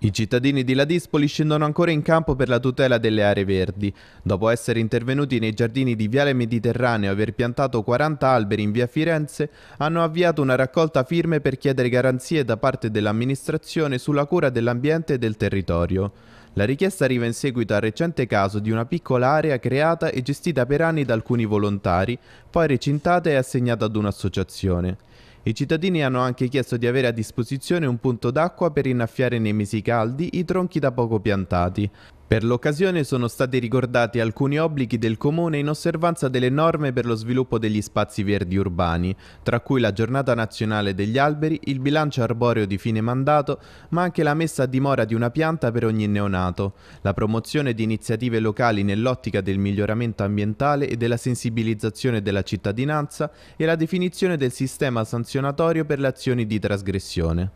I cittadini di Ladispoli scendono ancora in campo per la tutela delle aree verdi. Dopo essere intervenuti nei giardini di Viale Mediterraneo e aver piantato 40 alberi in via Firenze, hanno avviato una raccolta firme per chiedere garanzie da parte dell'amministrazione sulla cura dell'ambiente e del territorio. La richiesta arriva in seguito al recente caso di una piccola area creata e gestita per anni da alcuni volontari, poi recintata e assegnata ad un'associazione. I cittadini hanno anche chiesto di avere a disposizione un punto d'acqua per innaffiare nei mesi caldi i tronchi da poco piantati. Per l'occasione sono stati ricordati alcuni obblighi del Comune in osservanza delle norme per lo sviluppo degli spazi verdi urbani, tra cui la giornata nazionale degli alberi, il bilancio arboreo di fine mandato, ma anche la messa a dimora di una pianta per ogni neonato, la promozione di iniziative locali nell'ottica del miglioramento ambientale e della sensibilizzazione della cittadinanza e la definizione del sistema sanzionatorio per le azioni di trasgressione.